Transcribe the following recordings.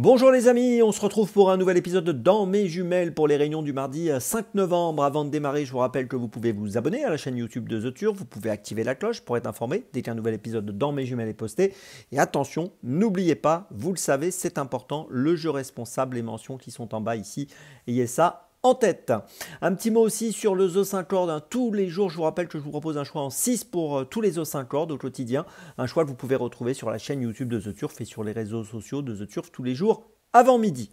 Bonjour les amis, on se retrouve pour un nouvel épisode dans mes jumelles pour les réunions du mardi 5 euh, novembre. Avant de démarrer, je vous rappelle que vous pouvez vous abonner à la chaîne YouTube de The Tour, vous pouvez activer la cloche pour être informé dès qu'un nouvel épisode dans mes jumelles est posté. Et attention, n'oubliez pas, vous le savez, c'est important, le jeu responsable, les mentions qui sont en bas ici, ayez ça tête. Un petit mot aussi sur le The hein. 5 Tous les jours, je vous rappelle que je vous propose un choix en 6 pour euh, tous les The 5 au quotidien. Un choix que vous pouvez retrouver sur la chaîne YouTube de The Turf et sur les réseaux sociaux de The Turf tous les jours avant midi.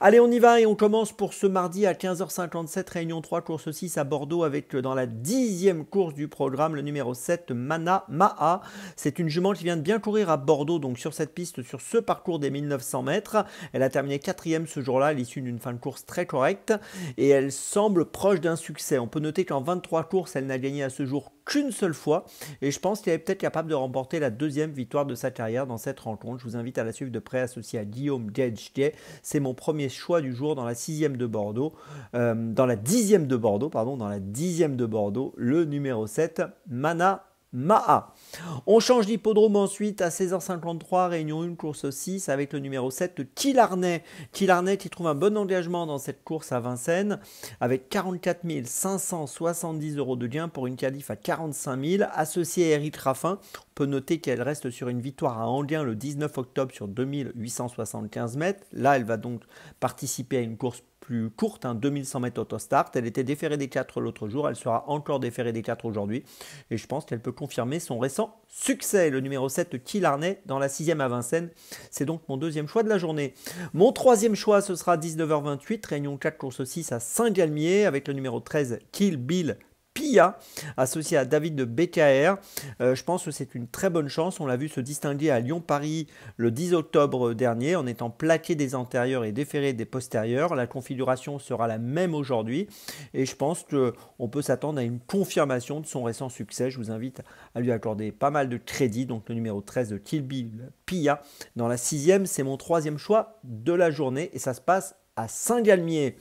Allez, on y va et on commence pour ce mardi à 15h57, réunion 3, course 6 à Bordeaux avec euh, dans la dixième course du programme le numéro 7, Mana Maa. C'est une jument qui vient de bien courir à Bordeaux, donc sur cette piste, sur ce parcours des 1900 mètres. Elle a terminé quatrième ce jour-là à l'issue d'une fin de course très correcte et elle semble proche d'un succès. On peut noter qu'en 23 courses, elle n'a gagné à ce jour qu'une seule fois et je pense qu'elle est peut-être capable de remporter la deuxième victoire de sa carrière dans cette rencontre. Je vous invite à la suivre de près associée à Guillaume Gage c'est mon premier choix du jour dans la sixième de Bordeaux, euh, dans la dixième de Bordeaux, pardon, dans la dixième de Bordeaux, le numéro 7, Mana Maa. On change d'hippodrome ensuite à 16h53, réunion 1, course 6, avec le numéro 7, Killarney. Killarney qui trouve un bon engagement dans cette course à Vincennes, avec 44 570 euros de gain pour une qualif à 45 000, associée à Eric Raffin. On peut noter qu'elle reste sur une victoire à Anguin le 19 octobre sur 2875 mètres. Là, elle va donc participer à une course plus courte, hein, 2100 mètres Start. Elle était déférée des 4 l'autre jour, elle sera encore déférée des 4 aujourd'hui. Et je pense qu'elle peut confirmer son récent succès. Le numéro 7, Killarney, dans la 6 ème à Vincennes. C'est donc mon deuxième choix de la journée. Mon troisième choix, ce sera 19h28, Réunion 4, course 6 à Saint-Galmier, avec le numéro 13, Kill Bill Pia, associé à David de BKR. Euh, je pense que c'est une très bonne chance. On l'a vu se distinguer à Lyon-Paris le 10 octobre dernier en étant plaqué des antérieurs et déféré des postérieurs. La configuration sera la même aujourd'hui et je pense qu'on peut s'attendre à une confirmation de son récent succès. Je vous invite à lui accorder pas mal de crédit. Donc le numéro 13 de Kilby, Pia dans la sixième, c'est mon troisième choix de la journée et ça se passe à Saint-Galmier.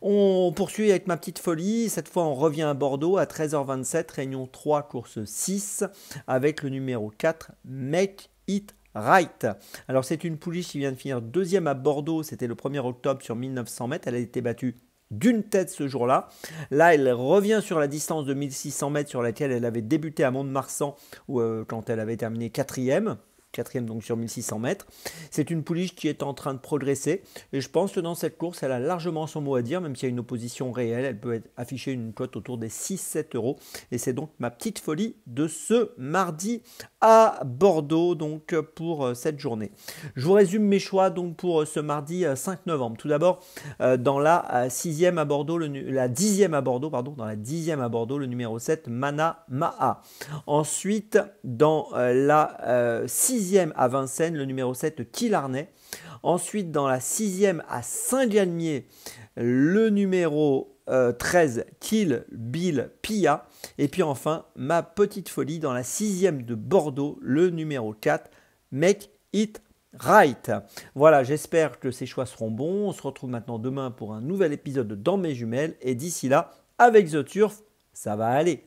On poursuit avec ma petite folie. Cette fois, on revient à Bordeaux à 13h27, réunion 3, course 6, avec le numéro 4, Make It Right. Alors, c'est une pouliche qui vient de finir deuxième à Bordeaux. C'était le 1er octobre sur 1900 mètres. Elle a été battue d'une tête ce jour-là. Là, elle revient sur la distance de 1600 mètres sur laquelle elle avait débuté à Mont-de-Marsan ou euh, quand elle avait terminé quatrième donc sur 1600 mètres. C'est une pouliche qui est en train de progresser et je pense que dans cette course, elle a largement son mot à dire, même s'il y a une opposition réelle, elle peut être, afficher une cote autour des 6-7 euros. Et c'est donc ma petite folie de ce mardi à Bordeaux donc pour euh, cette journée. Je vous résume mes choix donc pour euh, ce mardi 5 euh, novembre. Tout d'abord, dans la sixième à Bordeaux, le, la dixième à Bordeaux, pardon, dans la dixième à Bordeaux, le numéro 7, Mana Maa. Ensuite, dans la sixième à Vincennes, le numéro 7, Killarney. Ensuite, dans la sixième à Saint-Galmier, le numéro 13, euh, Kill Bill Pia. Et puis enfin, ma petite folie dans la sixième de Bordeaux, le numéro 4, Make It Right. Voilà, j'espère que ces choix seront bons. On se retrouve maintenant demain pour un nouvel épisode Dans mes jumelles. Et d'ici là, avec The Turf, ça va aller.